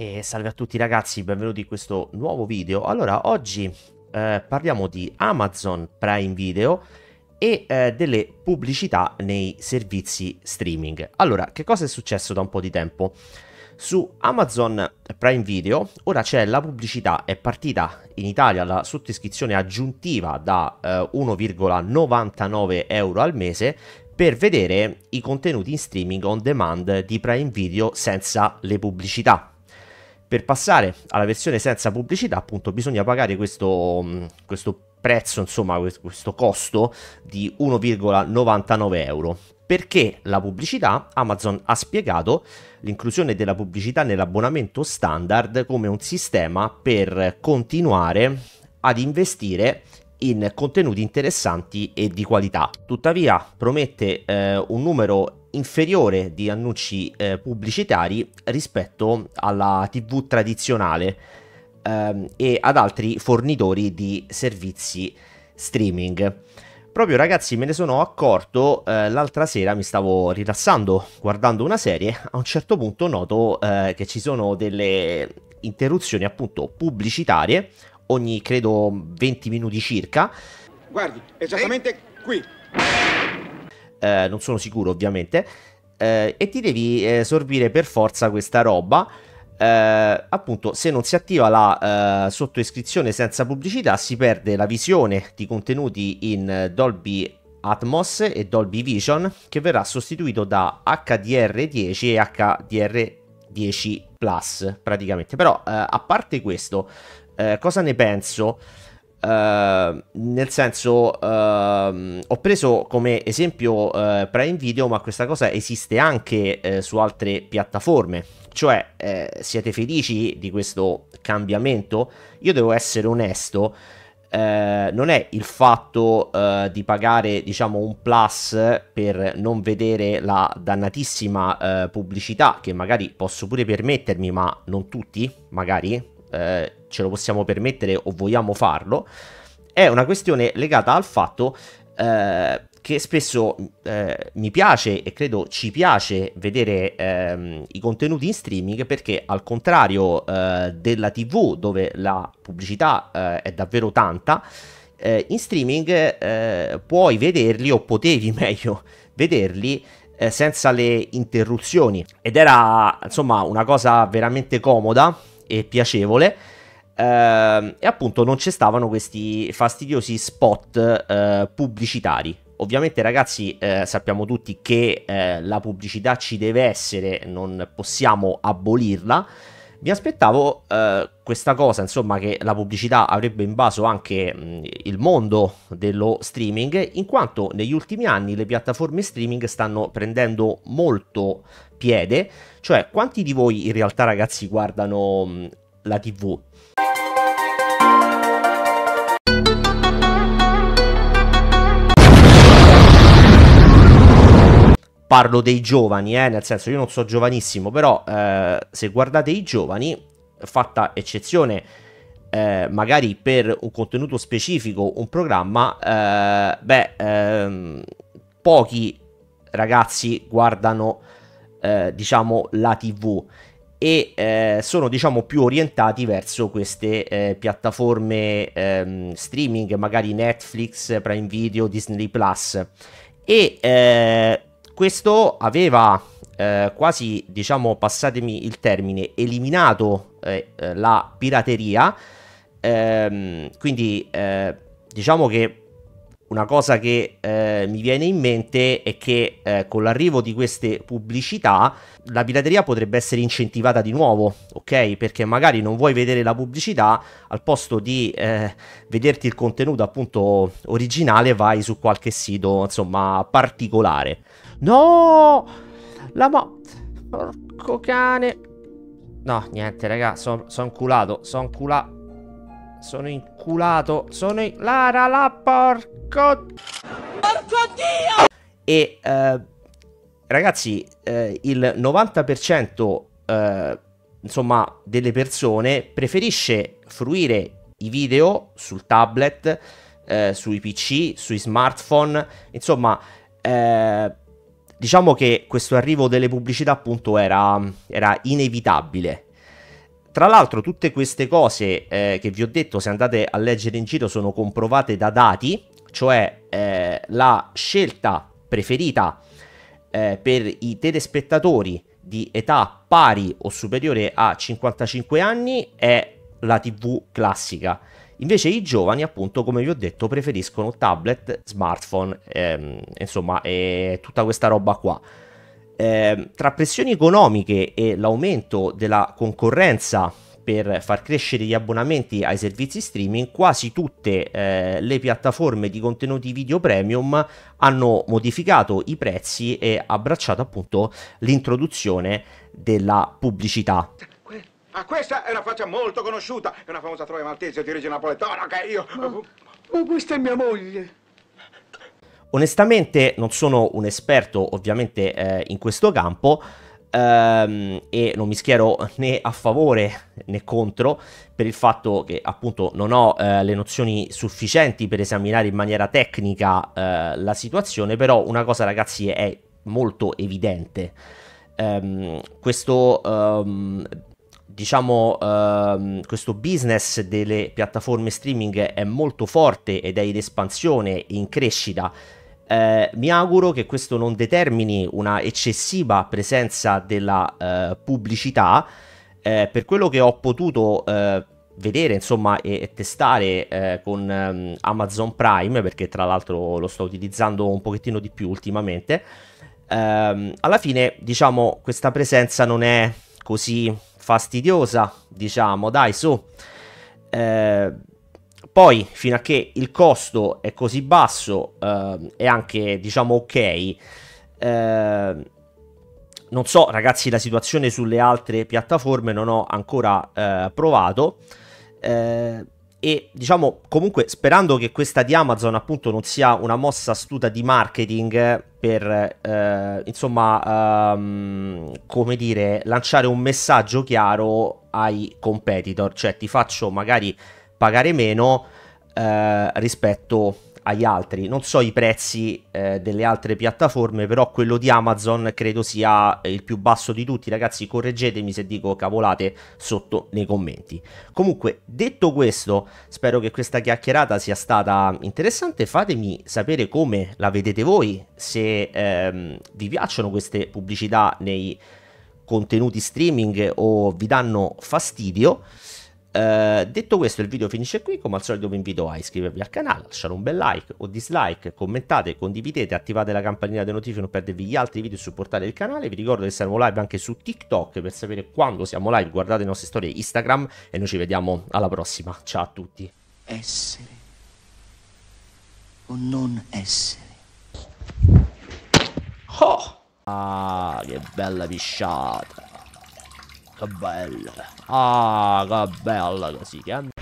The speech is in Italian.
E salve a tutti ragazzi, benvenuti in questo nuovo video. Allora, oggi eh, parliamo di Amazon Prime Video e eh, delle pubblicità nei servizi streaming. Allora, che cosa è successo da un po' di tempo? Su Amazon Prime Video ora c'è la pubblicità, è partita in Italia la sottoscrizione aggiuntiva da eh, 1,99 euro al mese per vedere i contenuti in streaming on demand di Prime Video senza le pubblicità. Per passare alla versione senza pubblicità, appunto, bisogna pagare questo, mm, questo prezzo, insomma, questo costo di 1,99 euro. Perché la pubblicità? Amazon ha spiegato l'inclusione della pubblicità nell'abbonamento standard come un sistema per continuare ad investire in contenuti interessanti e di qualità. Tuttavia promette eh, un numero inferiore di annunci eh, pubblicitari rispetto alla TV tradizionale ehm, e ad altri fornitori di servizi streaming. Proprio ragazzi me ne sono accorto eh, l'altra sera, mi stavo rilassando guardando una serie, a un certo punto noto eh, che ci sono delle interruzioni appunto pubblicitarie ogni credo 20 minuti circa. Guardi, esattamente e... qui. Eh, non sono sicuro ovviamente. Eh, e ti devi eh, sorbire per forza questa roba. Eh, appunto, se non si attiva la eh, sottoscrizione senza pubblicità, si perde la visione di contenuti in eh, Dolby Atmos e Dolby Vision, che verrà sostituito da HDR10 e HDR10 Plus, praticamente. Però, eh, a parte questo, eh, cosa ne penso? Uh, nel senso, uh, ho preso come esempio uh, Prime Video, ma questa cosa esiste anche uh, su altre piattaforme. Cioè, siete felici di questo cambiamento? Io devo essere onesto. Eh, non è il fatto eh, di pagare diciamo un plus per non vedere la dannatissima eh, pubblicità che magari posso pure permettermi ma non tutti magari eh, ce lo possiamo permettere o vogliamo farlo è una questione legata al fatto eh, che spesso eh, mi piace e credo ci piace vedere ehm, i contenuti in streaming perché al contrario eh, della tv dove la pubblicità eh, è davvero tanta, eh, in streaming eh, puoi vederli o potevi meglio vederli eh, senza le interruzioni ed era insomma una cosa veramente comoda e piacevole. Ehm, e appunto non ci stavano questi fastidiosi spot pubblicitari Ovviamente ragazzi eh, sappiamo tutti che eh, la pubblicità ci deve essere, non possiamo abolirla. Mi aspettavo eh, questa cosa, insomma, che la pubblicità avrebbe invaso anche mh, mm, il mondo dello streaming, in quanto negli ultimi anni le piattaforme streaming stanno prendendo molto piede. Cioè, quanti di voi in realtà ragazzi guardano mh, mm, la TV? parlo dei giovani, eh, nel senso io non so giovanissimo, però eh, se guardate i giovani, fatta eccezione eh, magari per un contenuto specifico, un programma, eh, beh, ehm, pochi ragazzi guardano, eh, diciamo, la tv e eh, sono diciamo più orientati verso queste piattaforme ehm, streaming magari Netflix, Prime Video, Disney Plus e questo aveva eh, quasi, diciamo, passatemi il termine, eliminato eh, eh la pirateria, ehm, quindi eh, diciamo che una cosa che eh, mi viene in mente è che eh, con l'arrivo di queste pubblicità la pirateria potrebbe essere incentivata di nuovo, ok? Perché magari non vuoi vedere la pubblicità, al posto di eh, vederti il contenuto appunto originale vai su qualche sito, insomma, particolare. No! La mo... Porco cane! No, niente, raga, sono son culato, sono culato. Sono inculato. Sono in... Lara la porco... Porco Dio! E... Eh, ragazzi, eh, il 90%... Eh, insomma, delle persone preferisce fruire i video sul tablet, eh, sui PC, sui smartphone, insomma, eh, diciamo che questo arrivo delle pubblicità appunto era, era inevitabile. Tra l'altro tutte queste cose eh, che vi ho detto, se andate a leggere in giro, sono comprovate da dati, cioè eh, la scelta preferita eh, per i telespettatori di età pari o superiore a 55 anni è la TV classica. Invece i giovani, appunto, come vi ho detto, preferiscono tablet, smartphone, ehm, insomma, tutta questa roba qua. Ehm, tra pressioni economiche e l'aumento della concorrenza per far crescere gli abbonamenti ai servizi streaming, quasi tutte eh, le piattaforme di contenuti video premium hanno modificato i prezzi e abbracciato appunto l'introduzione della pubblicità. Ah, questa è una faccia molto conosciuta, è una famosa troia maltese di origine napoletana che io... Ma, ma questa è mia moglie. Onestamente non sono un esperto ovviamente eh, in questo campo ehm, e non mi schiero né a favore né contro per il fatto che appunto non ho eh, le nozioni sufficienti per esaminare in maniera tecnica eh, la situazione, però una cosa ragazzi è molto evidente. Ehm, questo um, diciamo, ehm, questo business delle piattaforme streaming è molto forte ed è in espansione, in crescita eh, mi auguro che questo non determini una eccessiva presenza della eh, pubblicità. Eh, per quello che ho potuto eh, vedere insomma e, e testare eh, con ehm, Amazon Prime, perché tra l'altro lo sto utilizzando un pochettino di più ultimamente, ehm, alla fine diciamo questa presenza non è così fastidiosa, diciamo dai su. So. Poi, fino a che il costo è così basso, eh, è anche, diciamo, ok. Eh, non so, ragazzi, la situazione sulle altre piattaforme non ho ancora eh, provato. Eh, e diciamo comunque sperando che questa di Amazon appunto non sia una mossa astuta di marketing per eh, insomma um, come dire lanciare un messaggio chiaro ai competitor cioè ti faccio magari pagare meno eh, rispetto agli altri. Non so i prezzi eh, delle altre piattaforme, però quello di Amazon credo sia il più basso di tutti. Ragazzi, correggetemi se dico cavolate sotto nei commenti. Comunque, detto questo, spero che questa chiacchierata sia stata interessante. Fatemi sapere come la vedete voi, se ehm, vi piacciono queste pubblicità nei contenuti streaming o vi danno fastidio. Eh, detto questo il video finisce qui, come al solito vi invito a iscrivervi al canale, lasciare un bel like o dislike, commentate, condividete, attivate la campanella delle notifiche non perdervi gli altri video e supportare il canale, vi ricordo che saremo live anche su TikTok per sapere quando siamo live, guardate le nostre storie Instagram e noi ci vediamo alla prossima, ciao a tutti. Essere o non essere. Oh! Ah, che bella pisciata. Che bello. Ah, che bello così che andrà.